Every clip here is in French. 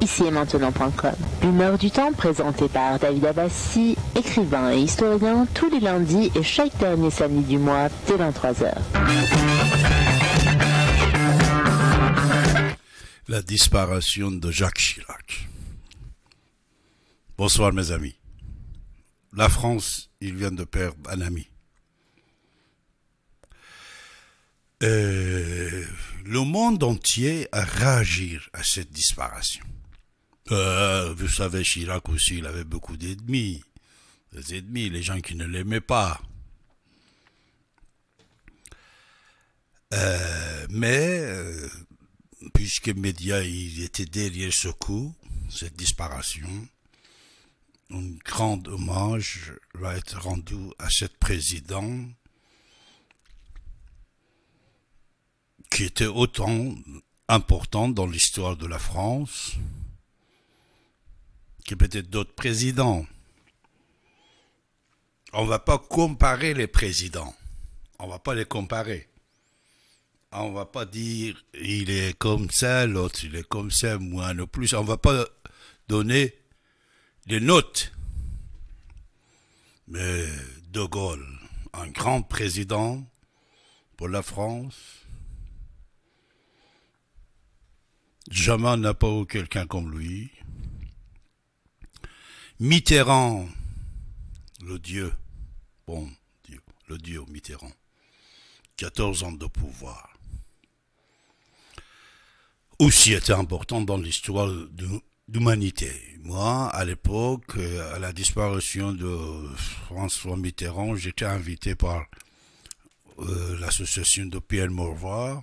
ici et maintenant.com. L'humeur du temps présentée par David Abassi, écrivain et historien, tous les lundis et chaque dernier samedi du mois dès 23h. La disparition de Jacques Chirac. Bonsoir mes amis. La France, il vient de perdre un ami. Euh, le monde entier a réagi à cette disparition. Euh, vous savez, Chirac aussi, il avait beaucoup d'ennemis. Des ennemis, les gens qui ne l'aimaient pas. Euh, mais, euh, puisque Média était derrière ce coup, cette disparition, un grand hommage va être rendu à cette président qui était autant important dans l'histoire de la France, peut-être d'autres présidents. On va pas comparer les présidents. On va pas les comparer. On va pas dire il est comme ça, l'autre il est comme ça, moins le plus. On va pas donner des notes. Mais De Gaulle, un grand président pour la France, jamais n'a pas eu quelqu'un comme lui. Mitterrand, le Dieu, bon Dieu, le Dieu Mitterrand, 14 ans de pouvoir, aussi était important dans l'histoire de Moi, à l'époque, euh, à la disparition de François Mitterrand, j'étais invité par euh, l'association de Pierre Morvois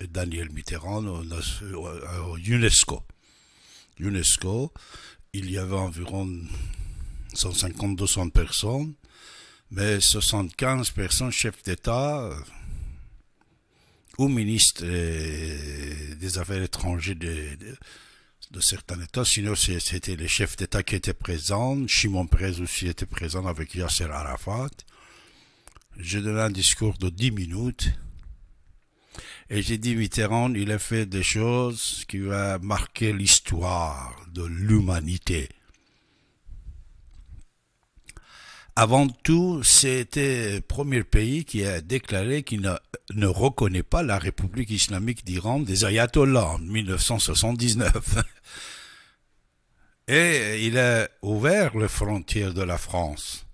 et Daniel Mitterrand, au UNESCO. UNESCO, il y avait environ 150-200 personnes, mais 75 personnes chefs d'État euh, ou ministres des Affaires étrangères de, certains États. Sinon, c'était les chefs d'État qui étaient présents. Chimon Perez aussi était présent avec Yasser Arafat. Je donné un discours de 10 minutes. Et j'ai dit Mitterrand, il a fait des choses qui vont marquer l'histoire de l'humanité. Avant tout, c'était le premier pays qui a déclaré qu'il ne, ne, reconnaît pas la République islamique d'Iran des ayatollahs en 1979. Et il a ouvert les frontières de la France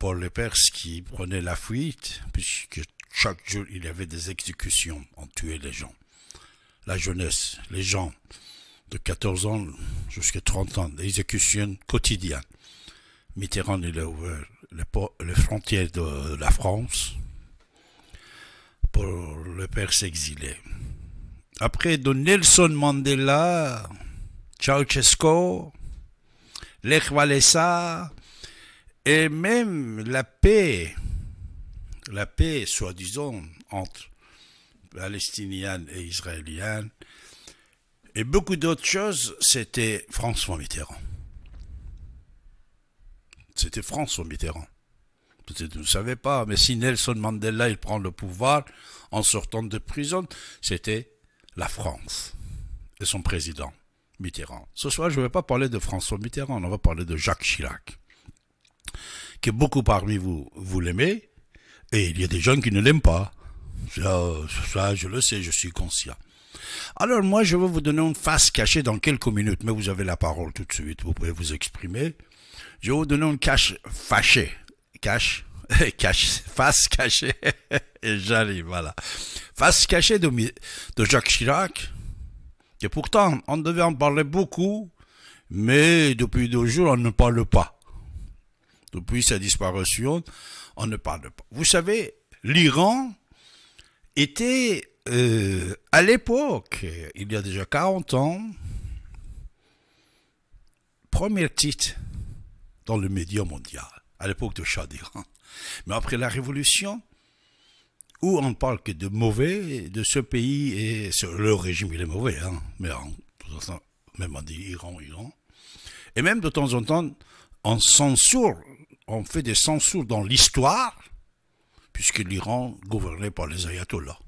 pour les Perses qui prenaient la fuite, puisque chaque jour, il y avait des exécutions. On tuait les gens. La jeunesse, les gens de 14 ans jusqu'à 30 ans, des exécutions quotidiennes. Mitterrand, il a ouvert les, frontières de la France pour le père s'exiler. Après, de Nelson Mandela, Ceausescu, Lech Walesa, et même la paix la paix, soi-disant, entre Palestiniens et Israéliens. et beaucoup d'autres choses, c'était François Mitterrand. C'était François Mitterrand. Peut-être vous ne savez pas, mais si Nelson Mandela il prend le pouvoir en sortant de prison, c'était la France et son président Mitterrand. Ce soir, je ne vais pas parler de François Mitterrand, on va parler de Jacques Chirac, que beaucoup parmi vous, vous l'aimez, et il y a des gens qui ne l'aiment pas. Ça, ça, je le sais, je suis conscient. Alors moi, je vais vous donner une face cachée dans quelques minutes, mais vous avez la parole tout de suite, vous pouvez vous exprimer. Je vais vous donner une cache fâchée. Cache cache, face cachée, et j'arrive, voilà. Face cachée de, de Jacques Chirac, et pourtant, on devait en parler beaucoup, mais depuis deux jours, on ne parle pas. Depuis sa disparition, on ne parle pas. Vous savez, l'Iran était euh, à l'époque, il y a déjà 40 ans, premier titre dans le média mondial, à l'époque de Shah d'Iran. Mais après la révolution, où on ne parle que de mauvais, de ce pays, et le régime il est mauvais, hein. mais en, même on dit Iran, Iran. Et même de temps en temps, on censure on fait des censures dans l'histoire, puisque l'Iran gouverné par les ayatollahs.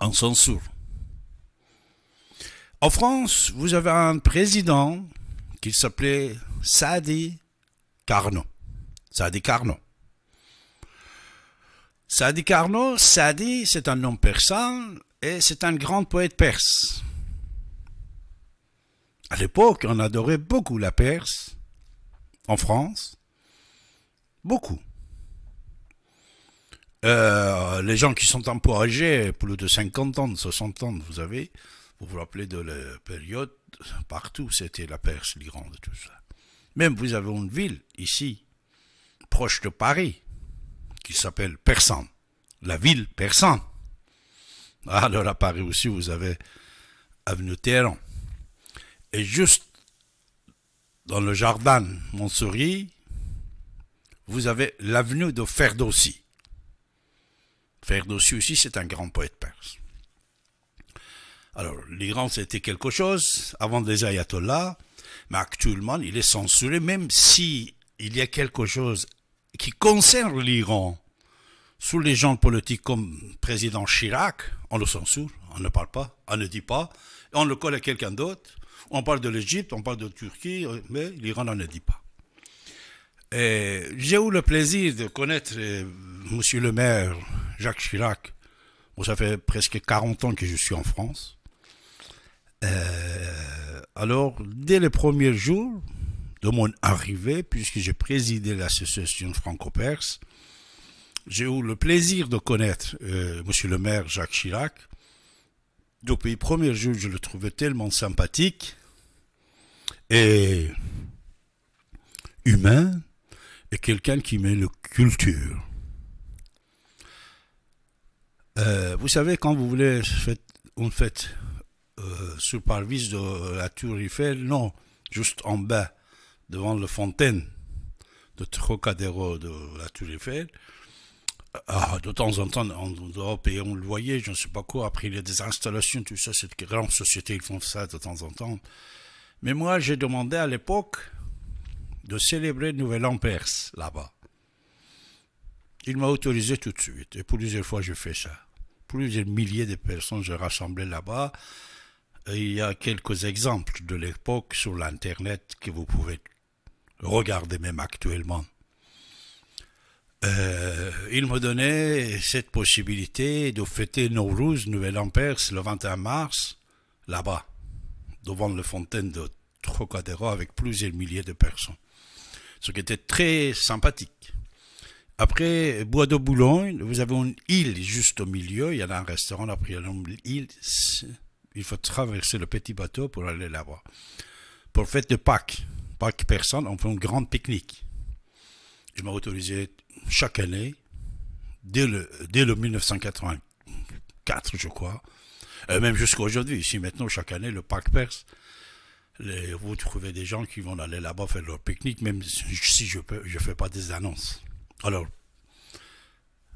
En censure. En France, vous avez un président qui s'appelait Sadi Carnot. Sadi Carnot. Sadi Carnot, Sadi, c'est un homme persan et c'est un grand poète perse. À l'époque, on adorait beaucoup la Perse en France. Beaucoup. Euh, les gens qui sont âgés, plus de 50 ans, de 60 ans, vous avez, vous vous rappelez de la période, partout c'était la Perse, l'Iran, de tout ça. Même vous avez une ville ici, proche de Paris, qui s'appelle Persan. La ville Persan. Alors à Paris aussi, vous avez Avenue Téhéran. Et juste dans le jardin Montsouris, vous avez l'avenue de Ferdowsi. Ferdowsi aussi, c'est un grand poète perse. Alors, l'Iran, c'était quelque chose avant les ayatollahs, mais actuellement, il est censuré, même si il y a quelque chose qui concerne l'Iran sous les gens politiques comme président Chirac, on le censure, on ne parle pas, on ne dit pas, on le colle à quelqu'un d'autre. On parle de l'Égypte, on parle de Turquie, euh, mais l'Iran n'en dit pas. J'ai eu le plaisir de connaître euh, Monsieur le maire Jacques Chirac. ça fait presque 40 ans que je suis en France. Euh, alors, dès les premiers jours de mon arrivée, puisque j'ai présidé l'association franco-perse, j'ai eu le plaisir de connaître M. Monsieur le maire Jacques Chirac. Depuis le premier jour, je le trouvais tellement sympathique est humain et quelqu'un qui met le culture. Euh, vous savez, quand vous voulez faire une fête euh, sur parvis de la Tour Eiffel, non, juste en bas, devant la fontaine de Trocadéro de la Tour Eiffel, ah, de temps en temps, on et on le loyer, je ne sais pas quoi. Après, les y des installations, tout ça, cette grande société, ils font ça de temps en temps. Mais moi, j'ai demandé à l'époque de célébrer nouvelle Nouvel perse là-bas. Il m'a autorisé tout de suite. Et plusieurs fois, j'ai fait ça. Plusieurs milliers de personnes, j'ai rassemblé là-bas. Il y a quelques exemples de l'époque sur l'Internet que vous pouvez regarder même actuellement. Euh, il me donnait cette possibilité de fêter Nowruz, Nouvel An Perse, le 21 mars, là-bas devant la fontaine de Trocadéro avec plusieurs milliers de personnes, ce qui était très sympathique. Après Bois de Boulogne, vous avez une île juste au milieu, il y a un restaurant, après il il faut traverser le petit bateau pour aller là-bas. Pour le fête de Pâques, Pâques personne, on fait une grande pique-nique. Je m'ai autorisé chaque année, dès le, dès le 1984, je crois, euh, même jusqu'à aujourd'hui. Ici, maintenant, chaque année, le parc perse, les, vous trouvez des gens qui vont aller là-bas faire leur pique-nique, même si je ne je fais pas des annonces. Alors,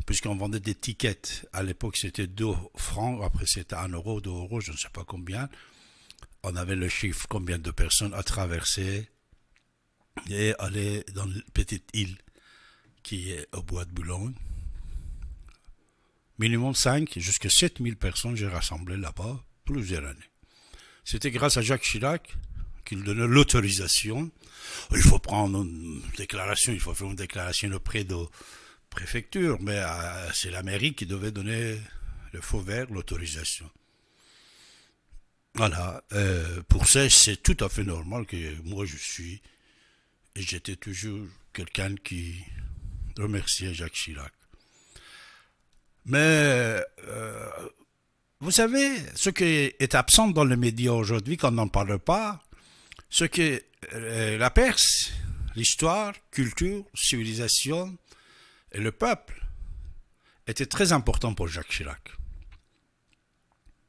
puisqu'on vendait des tickets, à l'époque c'était 2 francs, après c'était 1 euro, 2 euros, je ne sais pas combien. On avait le chiffre, combien de personnes à traverser et aller dans une petite île qui est au bois de Boulogne minimum 5 jusqu'à 7000 personnes j'ai rassemblées là-bas plusieurs années. C'était grâce à Jacques Chirac qu'il donnait l'autorisation. Il faut prendre une déclaration, il faut faire une déclaration auprès de préfecture, mais euh, c'est la mairie qui devait donner le faux vert, l'autorisation. Voilà, euh, pour ça, c'est tout à fait normal que moi je suis, et j'étais toujours quelqu'un qui remerciait Jacques Chirac. Mais euh, vous savez, ce qui est absent dans les médias aujourd'hui, qu'on n'en parle pas, ce que euh, la Perse, l'histoire, culture, civilisation et le peuple étaient très important pour Jacques Chirac.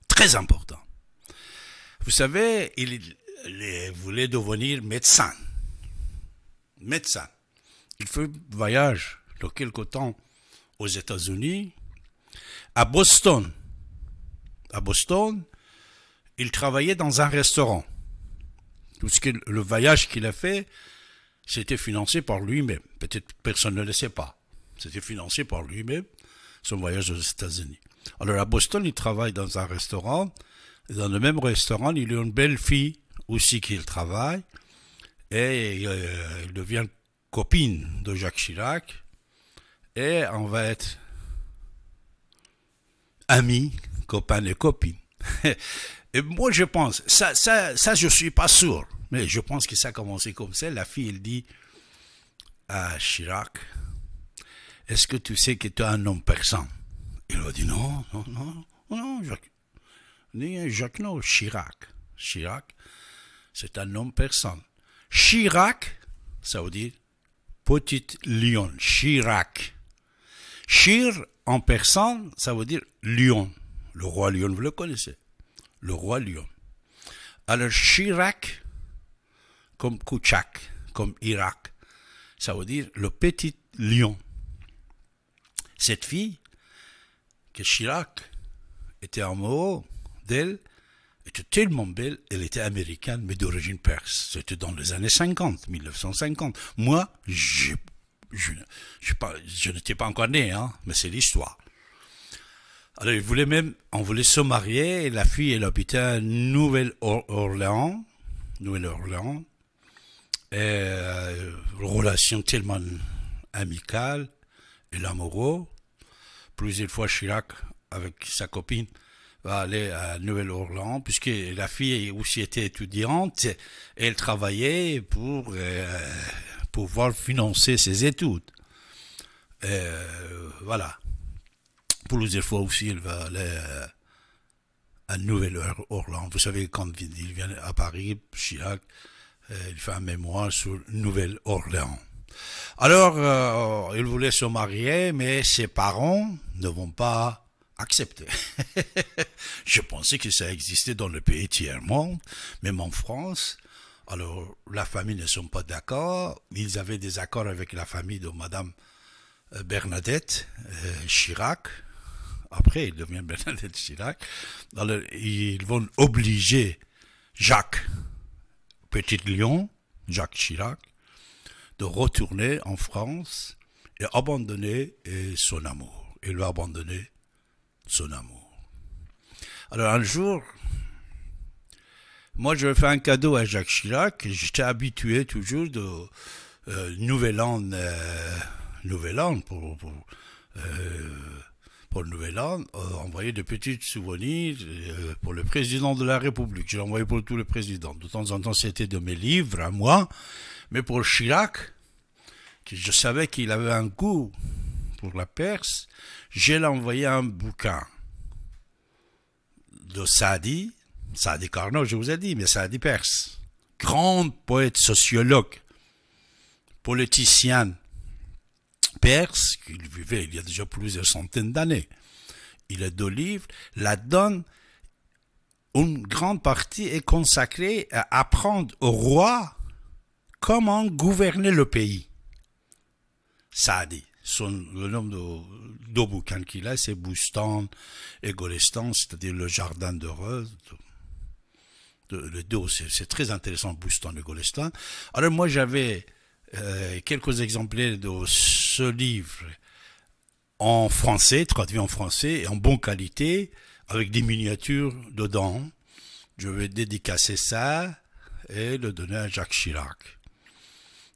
Très important. Vous savez, il, voulait devenir médecin. Médecin. Il fait voyage de quelque temps aux États-Unis à Boston. À Boston, il travaillait dans un restaurant. Tout ce que, le voyage qu'il a fait, c'était financé par lui-même. Peut-être personne ne le sait pas. C'était financé par lui-même, son voyage aux États-Unis. Alors à Boston, il travaille dans un restaurant. dans le même restaurant, il a une belle fille aussi qu'il travaille. Et euh, il devient copine de Jacques Chirac. Et on va être amis, copains et copines. et moi, je pense, ça, ça, ça, je suis pas sûr, mais je pense que ça a commencé comme ça. La fille, elle dit à ah, Chirac, est-ce que tu sais que tu es un homme persan Il a dit non, non, non, non, Jacques, Jacques non, Chirac. Chirac, c'est un homme persan. Chirac, ça veut dire petite lionne, Chirac. Chirac, en persan, ça veut dire lion. Le roi lion, vous le connaissez. Le roi lion. Alors, Chirac, comme Kouchak, comme Irak, ça veut dire le petit lion. Cette fille, que Chirac était amoureux d'elle, était tellement belle, elle était américaine mais d'origine perse. C'était dans les années 50, 1950. Moi, j'ai je, je, je n'étais pas encore né, hein, mais c'est l'histoire. Alors, ils voulaient même, on voulait se marier, la fille, elle habitait à Nouvelle-Orléans, Nouvelle-Orléans, euh, relation tellement amicale et l'amoureux. Plusieurs fois, Chirac, avec sa copine, va aller à Nouvelle-Orléans, puisque la fille aussi était étudiante, elle travaillait pour... Euh, pour pouvoir financer ses études. Et euh, voilà. Plusieurs fois aussi, il va aller euh, à Nouvelle-Orléans. Vous savez, quand il vient à Paris, Chirac, euh, il fait un mémoire sur Nouvelle-Orléans. Alors, il voulait se marier, mais ses parents ne vont pas accepter. Je pensais que ça existait dans le pays tiers-monde, même en France, alors, la famille ne sont pas d'accord. Ils avaient des accords avec la famille de Madame euh, Bernadette euh, Chirac. Après, il devient Bernadette Chirac. Alors, ils vont obliger Jacques, Petit Lion, Jacques Chirac, de retourner en France et abandonner euh, son amour. Il va abandonner son amour. Alors, un jour, moi, je fais un cadeau à Jacques Chirac. J'étais habitué toujours de euh, Nouvel An, euh, pour, pour, euh, Nouvel euh, envoyer de petits souvenirs euh, pour le président de la République. l'ai envoyé pour tous les présidents. De temps en temps, c'était de mes livres à moi, mais pour Chirac, je savais qu'il avait un goût pour la Perse, j'ai envoyé un bouquin de Sadi, Sadi Carnot, je vous ai dit, mais Sadi Perse, Grand poète sociologue, politicien perse, qu'il vivait il y a déjà plusieurs centaines d'années. Il a deux livres. La donne, une grande partie est consacrée à apprendre au roi comment gouverner le pays. Sadi. Son, le nom de, de qu'il a, c'est Boustan et Golestan, c'est-à-dire le jardin de rose, le dos. C'est très intéressant, Boustan de Golestan. Alors moi, j'avais euh, quelques exemplaires de ce livre en français, traduit en français, et en bonne qualité, avec des miniatures dedans. Je vais dédicacer ça et le donner à Jacques Chirac.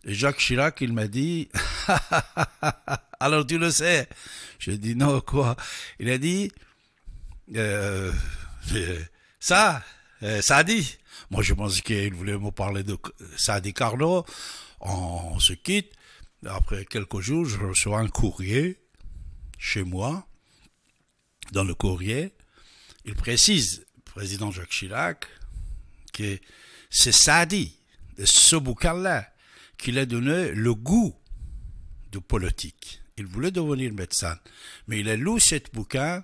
Et Jacques Chirac, il m'a dit, alors tu le sais je dis non, quoi Il a dit, euh, ça, euh, Sadi. Moi, je pense qu'il voulait me parler de Sadi Carlo. On, se quitte. Après quelques jours, je reçois un courrier chez moi. Dans le courrier, il précise, président Jacques Chirac, que c'est Sadi, ce bouquin-là, qu'il a donné le goût de politique. Il voulait devenir médecin, mais il a lu ce bouquin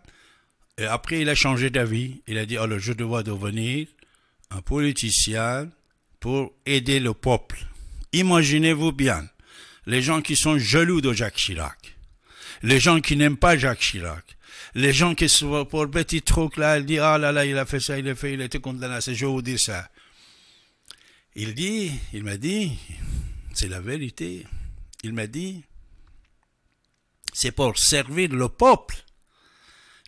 et après, il a changé d'avis. Il a dit, alors oh, je dois devenir un politicien pour aider le peuple. Imaginez-vous bien, les gens qui sont jaloux de Jacques Chirac, les gens qui n'aiment pas Jacques Chirac, les gens qui sont pour petit truc là, il dit, ah là là, il a fait ça, il a fait, il a été condamné je vous dire ça. Il dit, il m'a dit, c'est la vérité, il m'a dit, c'est pour servir le peuple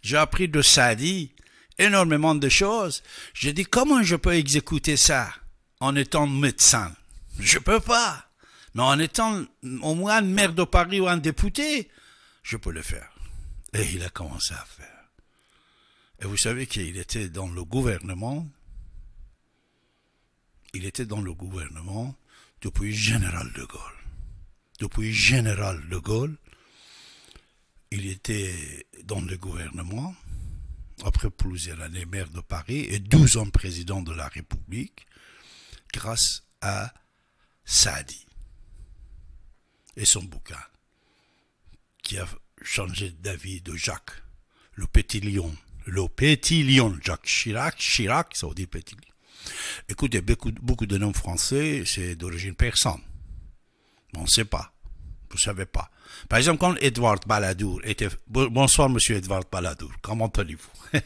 j'ai appris de Sadi énormément de choses. J'ai dit, comment je peux exécuter ça en étant médecin? Je peux pas. Mais en étant au moins maire de Paris ou un député, je peux le faire. Et il a commencé à faire. Et vous savez qu'il était dans le gouvernement. Il était dans le gouvernement depuis Général de Gaulle. Depuis Général de Gaulle il était dans le gouvernement, après plusieurs années maire de Paris et 12 ans président de la République, grâce à Saadi et son bouquin, qui a changé d'avis de Jacques, le petit lion, le petit lion, Jacques Chirac, Chirac, ça veut dire petit lion. Écoutez, beaucoup, beaucoup de noms français, c'est d'origine persane. On ne sait pas, vous ne savez pas. Par exemple, quand Edward Baladour était... Bonsoir, monsieur Edward Baladour, comment allez-vous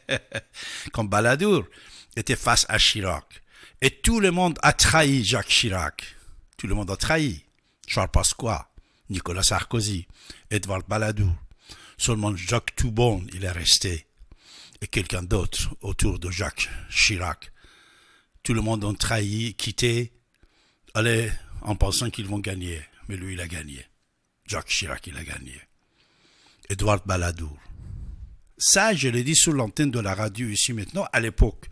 Quand Baladour était face à Chirac, et tout le monde a trahi Jacques Chirac. Tout le monde a trahi. Charles Pasqua, Nicolas Sarkozy, Edward Balladur. Seulement Jacques Toubon, il est resté. Et quelqu'un d'autre autour de Jacques Chirac. Tout le monde a trahi, quitté, allez en pensant qu'ils vont gagner. Mais lui, il a gagné. Jacques Chirac, il a gagné. Édouard Balladour. Ça, je l'ai dit sur l'antenne de la radio ici maintenant, à l'époque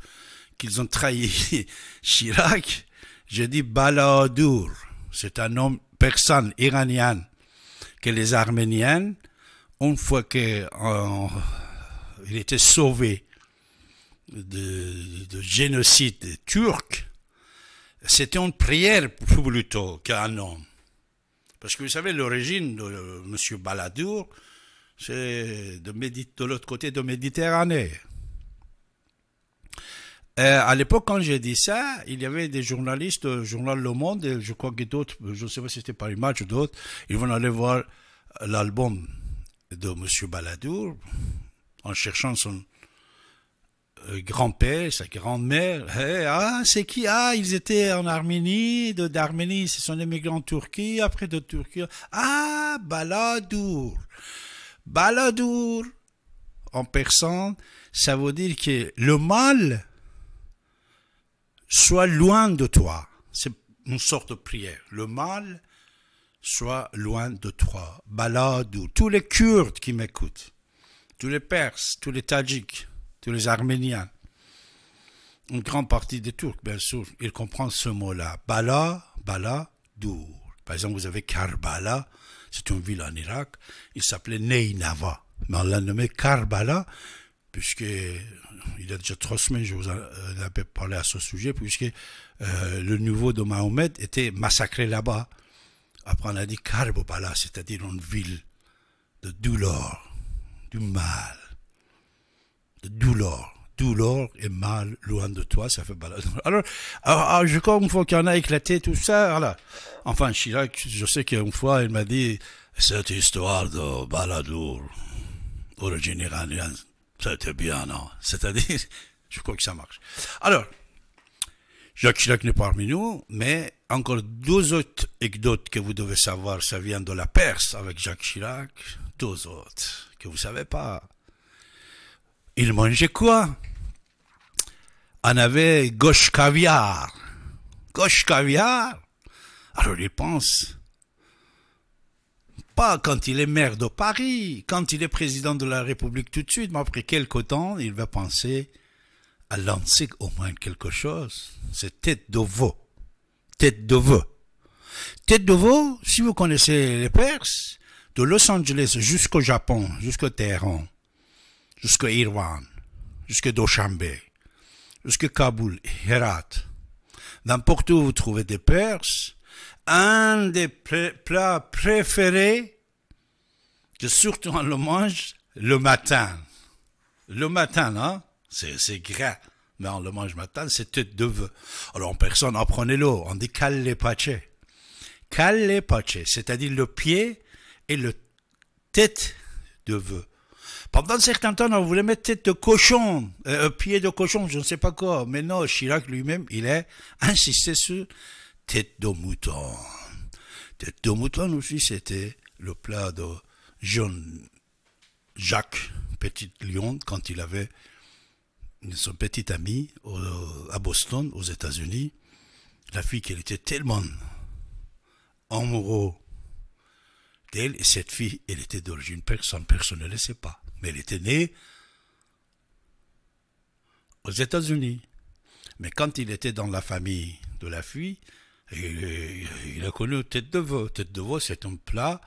qu'ils ont trahi Chirac, j'ai dit Balladour. C'est un homme personne iranien, que les Arméniens, une fois qu'il euh, était sauvé de, de génocide turc, c'était une prière plutôt qu'un homme. Parce que vous savez, l'origine de euh, M. c'est de, l'autre côté de Méditerranée. Euh, à l'époque, quand j'ai dit ça, il y avait des journalistes, euh, journal Le Monde, et je crois que d'autres, je ne sais pas si c'était Paris Match ou d'autres, ils vont aller voir l'album de M. Baladour en cherchant son, euh, grand-père, sa grand-mère, ah, c'est qui Ah, ils étaient en Arménie, de d'Arménie, ce sont des en Turquie, après de Turquie, ah, Baladour. Baladour, en persan, ça veut dire que le mal soit loin de toi. C'est une sorte de prière. Le mal soit loin de toi. Baladour. Tous les Kurdes qui m'écoutent, tous les Perses, tous les Tadjiks, tous les Arméniens, une grande partie des Turcs, bien sûr, ils comprennent ce mot-là. Bala, Bala, Dour. Par exemple, vous avez Karbala, c'est une ville en Irak, il s'appelait Neinava. Mais on l'a nommé Karbala, puisque il y a déjà trois semaines, je vous en euh, avais parlé à ce sujet, puisque euh, le nouveau de Mahomet était massacré là-bas. Après, on a dit Karbala, c'est-à-dire une ville de douleur, du mal douleur. Douleur et mal loin de toi, ça fait mal. Alors, ah, ah, je crois qu'il fois en a éclaté tout ça, voilà. Enfin, Chirac, je sais qu'une fois, il m'a dit, cette histoire de baladour, origine iranienne, c'était bien, non? C'est-à-dire, je crois que ça marche. Alors, Jacques Chirac n'est pas parmi nous, mais encore deux autres anecdotes que vous devez savoir, ça vient de la Perse avec Jacques Chirac, deux autres que vous savez pas. Il mangeait quoi On avait gauche caviar. Gauche caviar Alors il pense. Pas quand il est maire de Paris, quand il est président de la République tout de suite, mais après quelque temps, il va penser à lancer au moins quelque chose. C'est tête de veau. Tête de veau. Tête de veau, si vous connaissez les Perses, de Los Angeles jusqu'au Japon, jusqu'au Téhéran, jusqu'à Irwan, jusqu'à Doshambe, jusqu'à Kaboul, Herat. N'importe où vous trouvez des Perses, un des plats préférés, que surtout on le mange le matin. Le matin, hein, c'est gras, mais on le mange matin, c'est tête de vœux. Alors personne, apprenez l'eau, on dit calé pache. c'est-à-dire le pied et le tête de vœux. Pendant un certain temps, on voulait mettre tête de cochon, euh, pied de cochon, je ne sais pas quoi. Mais non, Chirac lui-même, il est insisté sur tête de mouton. Tête de mouton aussi, c'était le plat de Jean-Jacques Petit Lion quand il avait son petit ami à Boston, aux États-Unis. La fille qu'elle était tellement amoureux d'elle, et cette fille, elle était d'origine personne, personne ne le sait pas. Mais il était né aux États-Unis. Mais quand il était dans la famille de la fuite, il, a connu tête de veau. Tête de veau, c'est un plat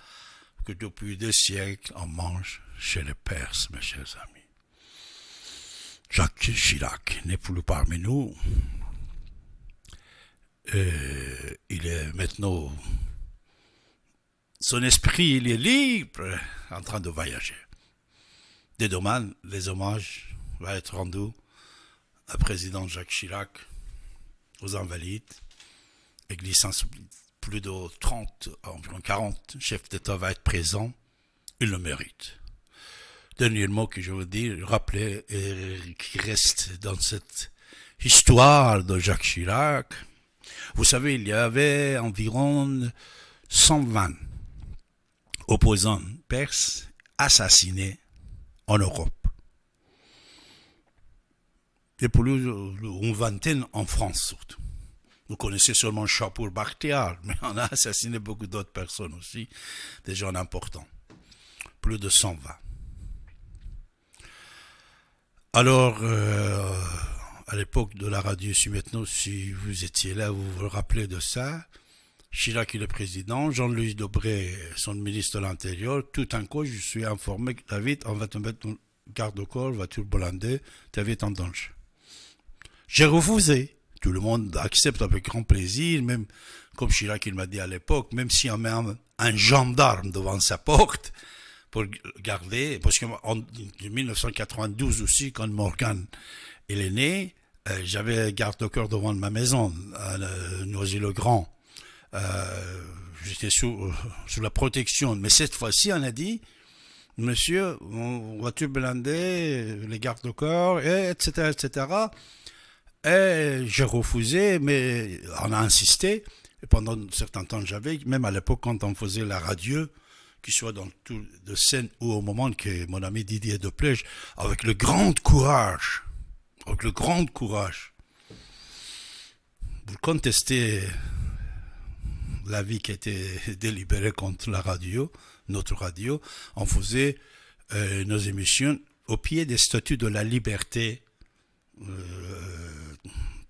que depuis des siècles, on mange chez les Perses, mes chers amis. Jacques Chirac n'est plus parmi nous. Euh, il est maintenant... Son esprit, il est libre, en train de voyager des domaines, les hommages va être rendu à président Jacques Chirac, aux Invalides, et plus de 30, environ 40 chefs d'État va être présents. Ils le méritent. Dernier mot que je veux dire, rappeler et qui reste dans cette histoire de Jacques Chirac. Vous savez, il y avait environ 120 opposants perses assassinés en Europe. Et plus euh, une vingtaine en France surtout. Vous connaissez seulement Chapour Bakhtiar, mais on a assassiné beaucoup d'autres personnes aussi, des gens importants. Plus de 120. Alors, euh, à l'époque de la radio maintenant si vous étiez là, vous vous rappelez de ça, Chirac est le président, Jean-Louis Dobré, son ministre de l'Intérieur. Tout en coup, je suis informé que David, on va te mettre garde-corps, va te David en danger. J'ai refusé. Tout le monde accepte avec grand plaisir, même comme Chirac il m'a dit à l'époque, même si on met un, gendarme devant sa porte, pour garder, parce que en, 1992 aussi, quand Morgan il est né, euh, j'avais garde-corps devant ma maison, à Noisy-le-Grand. Euh, j'étais euh, sous, la protection. Mais cette fois-ci, on a dit, monsieur, voiture blindée, les gardes-corps, et etc., etc. Et j'ai refusé, mais on a insisté. Et pendant un certain temps, j'avais, même à l'époque, quand on faisait la radio, qu'il soit dans tout de scène ou au moment que mon ami Didier Deplège, avec le grand courage, avec le grand courage, vous contestez la vie qui était délibéré contre la radio, notre radio, on faisait euh, nos émissions au pied des statues de la liberté, euh,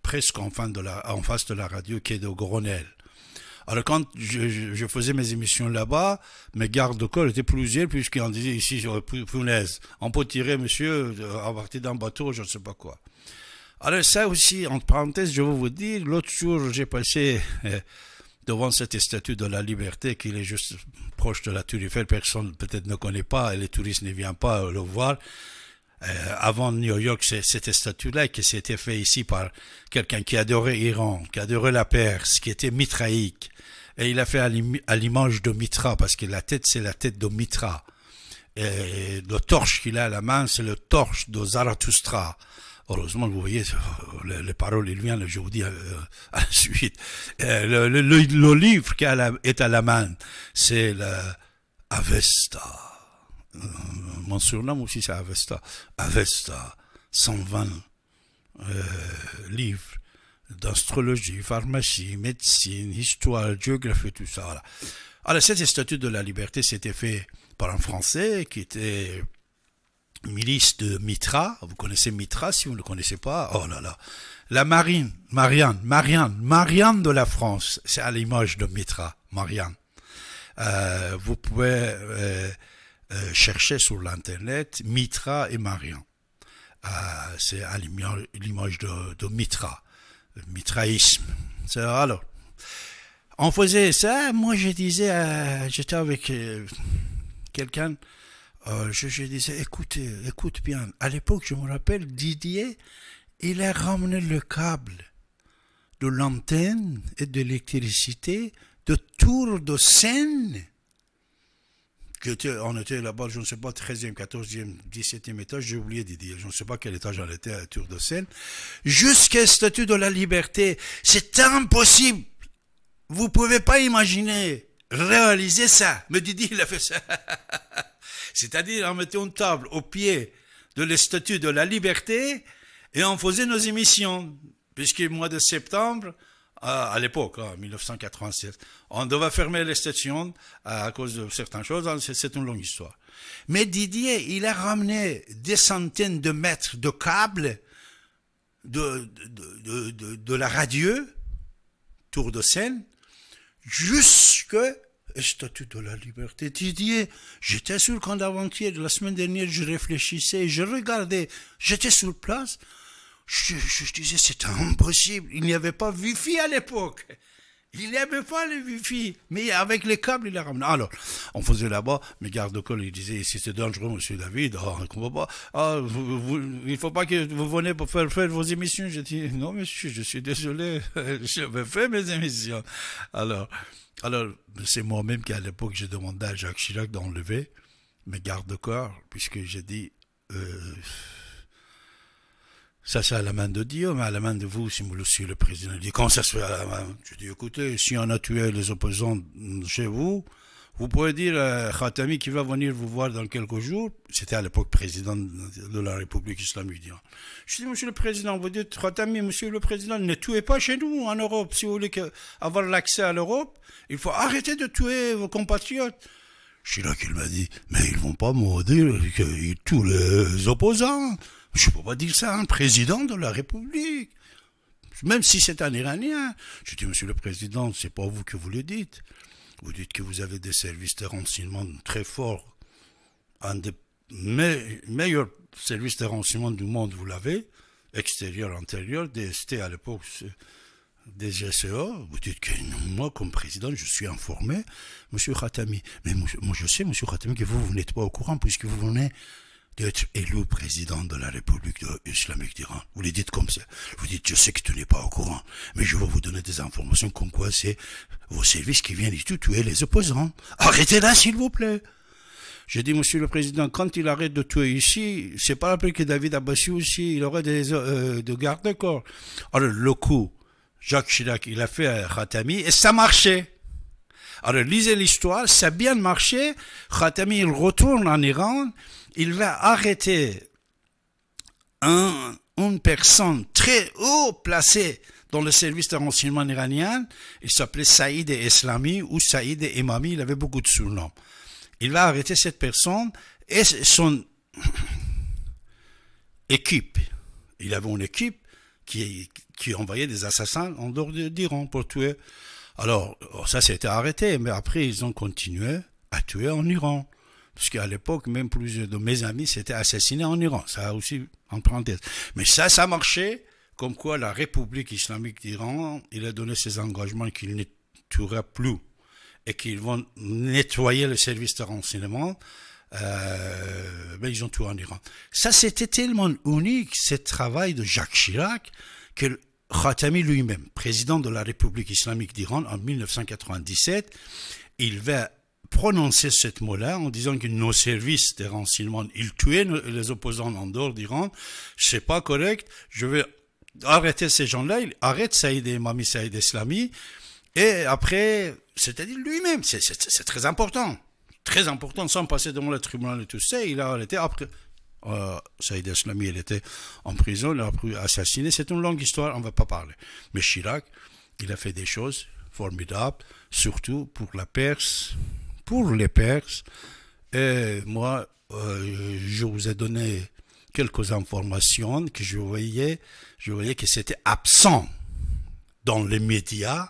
presque en, de la, en, face de la radio qui est de Grenelle. Alors quand je, faisais mes émissions là-bas, mes gardes-corps étaient plus plusieurs puisqu'on disait ici, punaise, on peut tirer monsieur à partir d'un bateau, je ne sais pas quoi. Alors ça aussi, entre parenthèses, je vais vous dire, l'autre jour j'ai passé... Euh, devant cette statue de la liberté qui est juste proche de la Tour Eiffel, personne peut-être ne connaît pas et les touristes ne viennent pas euh, le voir. Euh, avant New York, c'est cette statue-là qui s'était fait ici par quelqu'un qui adorait Iran, qui adorait la Perse, qui était mitraïque. Et il a fait à l'image de Mitra, parce que la tête, c'est la tête de Mitra. Et le torche qu'il a à la main, c'est le torche de Zarathustra. Heureusement, vous voyez, les, paroles, il vient je vous dis, euh, à la suite. Euh, le, livre qui est à la main, c'est l'Avesta. Euh, mon surnom aussi, c'est Avesta. Avesta, 120 livres d'astrologie, pharmacie, médecine, histoire, géographie, tout ça. Alors, cette statue de la liberté, c'était fait par un Français qui était milice de Mitra. Vous connaissez Mitra si vous ne le connaissez pas Oh là là. La marine, Marianne, Marianne, Marianne de la France. C'est à l'image de Mitra, Marianne. Euh, vous pouvez euh, euh, chercher sur l'internet Mitra et Marianne. c'est à l'image de, de, Mitra, mitraïsme. Alors, on faisait ça. Moi, je disais, j'étais avec quelqu'un euh, je, je, disais, écoutez, écoute bien. À l'époque, je me rappelle, Didier, il a ramené le câble de l'antenne et de l'électricité de Tour de Seine. Était, on était là-bas, je ne sais pas, 13e, 14e, 17e étage, j'ai oublié Didier, je ne sais pas quel étage on était à Tour de Seine, jusqu'à Statue de la Liberté. C'est impossible. Vous ne pouvez pas imaginer réaliser ça. Mais Didier, il a fait ça. C'est-à-dire, on mettait une table au pied de la statue de la liberté et on faisait nos émissions. Puisque le mois de septembre, à l'époque, hein, en 1987, on devait fermer les stations euh, à cause de certaines choses, hein, c'est une longue histoire. Mais Didier, il a ramené des centaines de mètres de câbles de, de, de, la radio, tour de Seine, jusque statut de la liberté Didier, J'étais sur le camp davant hier la semaine dernière, je réfléchissais, je regardais, j'étais sur place. Je, disais, c'est impossible. Il n'y avait pas Wi-Fi à l'époque. Il n'y avait pas le Wi-Fi. Mais avec les câbles, il a ramené. Alors, on faisait là-bas, mes gardes col, ils disaient, si c'est dangereux, monsieur David, ah, on ne ah, il ne faut pas que vous venez pour faire, vos émissions. J'ai dit, non, monsieur, je suis désolé. J'avais fait mes émissions. Alors, alors, c'est moi-même qui, à l'époque, j'ai demandé à Jacques Chirac d'enlever mes gardes-corps, puisque j'ai dit, euh, ça c'est à la main de Dieu, mais à la main de vous, si vous le suivez, le président. dit, quand ça se fait à la main Je dis, écoutez, si on a tué les opposants chez vous, vous pouvez dire à euh, Khatami qui va venir vous voir dans quelques jours. C'était à l'époque président de la République islamique Je dis Monsieur le Président, vous dites Khatami, Monsieur le Président, ne tuez pas chez nous en Europe. Si vous voulez avoir l'accès à l'Europe, il faut arrêter de tuer vos compatriotes. Je suis là qu'il m'a dit Mais ils vont pas maudire tous les opposants. Je peux pas dire ça à un président de la République. Même si c'est un Iranien. Je dis Monsieur le Président, c'est pas vous que vous le dites. Vous dites que vous avez des services de renseignement très forts, un des meilleurs services de renseignement du monde, vous l'avez, extérieur, intérieur, DST à l'époque, des SEO. vous dites que moi, comme président, je suis informé, monsieur Khatami. Mais moi, je sais, monsieur Khatami, que vous, vous n'êtes pas au courant puisque vous venez d'être élu président de la République islamique d'Iran. Vous les dites comme ça. Vous dites, je sais que tu n'es pas au courant, mais je vais vous donner des informations comme quoi c'est vos services qui viennent ici tuer les opposants. Arrêtez là, s'il vous plaît. J'ai dit, monsieur le président, quand il arrête de tuer ici, c'est pas peine que David Abbassi aussi, il aurait des, euh, de garde corps. Alors, le coup, Jacques Chirac, il a fait un Khatami, et ça marchait. Alors lisez l'histoire, ça a bien marché. Khatami, il retourne en Iran, il va arrêter un, une personne très haut placée dans le service de renseignement iranien. Il s'appelait Saïd et Islami ou Saïd Emami, il avait beaucoup de surnoms. Il va arrêter cette personne et son équipe. Il avait une équipe qui, qui envoyait des assassins en dehors d'Iran pour tuer alors, oh, ça s'était arrêté, mais après, ils ont continué à tuer en Iran. Parce qu'à l'époque, même plusieurs de mes amis s'étaient assassinés en Iran. Ça a aussi, en parenthèse. Mais ça, ça marchait, comme quoi la République islamique d'Iran, il a donné ses engagements qu'il ne tuera plus et qu'ils vont nettoyer le service de renseignement. Euh, ben, ils ont tout en Iran. Ça, c'était tellement unique, ce travail de Jacques Chirac, que Khatami lui-même, président de la République islamique d'Iran en 1997, il va prononcer ce mot-là en disant que nos services de renseignement, ils tuaient les opposants en dehors d'Iran, c'est pas correct, je vais arrêter ces gens-là, il arrête Saïd et Mami Saïd Islami, et après, c'est-à-dire lui-même, c'est très important, très important, sans passer devant le tribunal et tout ça, il a arrêté après, euh, Saïd Aslami, il était en prison, il a assassiné. C'est une longue histoire, on ne va pas parler. Mais Chirac, il a fait des choses formidables, surtout pour la Perse, pour les Perses. Et moi, euh, je vous ai donné quelques informations que je voyais, je voyais que c'était absent dans les médias.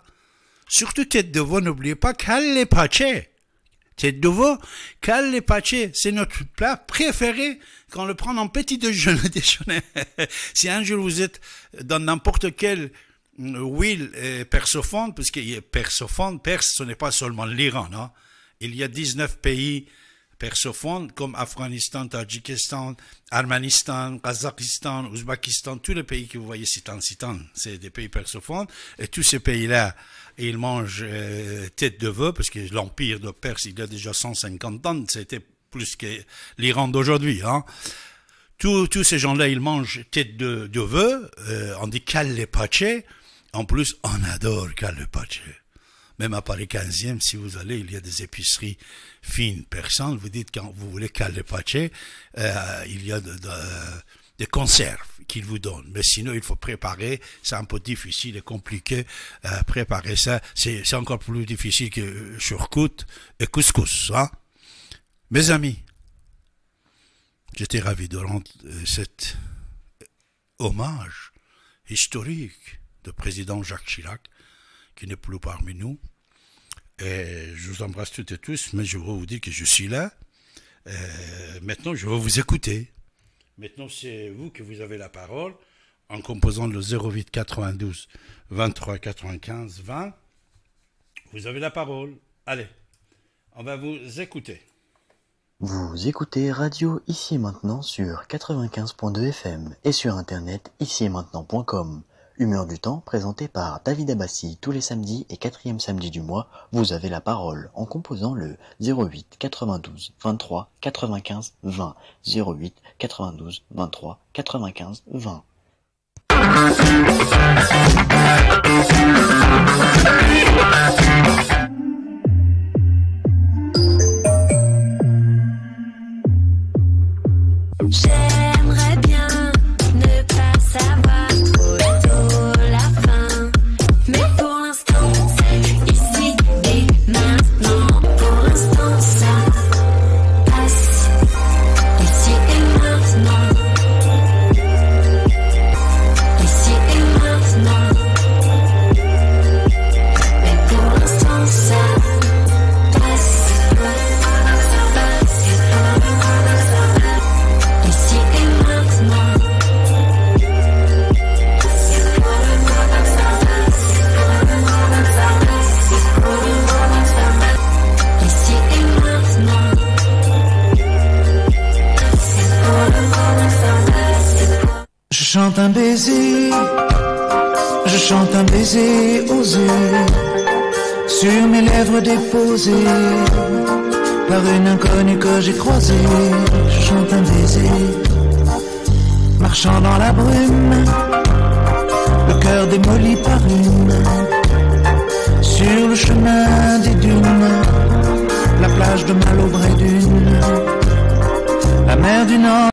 Surtout tête de voix, n'oubliez pas qu'elle est chère. C'est nouveau. les c'est notre plat préféré quand le prend en petit déjeuner. si un jour vous êtes dans n'importe quel will persophone, est persophone, Perse, ce n'est pas seulement l'Iran, hein. il y a 19 pays persophones comme Afghanistan, Tadjikistan, Armanistan, Kazakhstan, Ouzbékistan, tous les pays que vous voyez citant, citant, c'est des pays persophones. Et tous ces pays-là, ils mangent euh, tête de veau, parce que l'empire de Perse, il y a déjà 150 ans, c'était plus que l'Iran d'aujourd'hui. Hein. Tous, ces gens-là, ils mangent tête de, de veau, euh, on dit paché », en plus on adore paché ». Même à Paris 15e, si vous allez, il y a des épiceries fines persanes. Vous dites quand vous voulez calepache, euh, il y a des conserves qu'ils vous donnent. Mais sinon, il faut préparer. C'est un peu difficile et compliqué. Euh, préparer ça, c'est encore plus difficile que surcoute et couscous. Hein? Mes amis, j'étais ravi de rendre euh, cet hommage historique de président Jacques Chirac n'est plus parmi nous. Et je vous embrasse toutes et tous, mais je veux vous dire que je suis là. maintenant, je vais vous écouter. Maintenant, c'est vous que vous avez la parole en composant le 08 92 23 95 20. Vous avez la parole. Allez, on va vous écouter. Vous écoutez Radio Ici et Maintenant sur 95.2 FM et sur internet ici et maintenant.com. Humeur du temps présenté par David Abbassi tous les samedis et quatrième samedi du mois, vous avez la parole en composant le 08 92 23 95 20 08 92 23 95 20. Je chante un baiser osé sur mes lèvres déposées par une inconnue que j'ai croisée. Je chante un baiser marchant dans la brume, le cœur démoli par une sur le chemin des dunes, la plage de Malo d'une, la mer du Nord.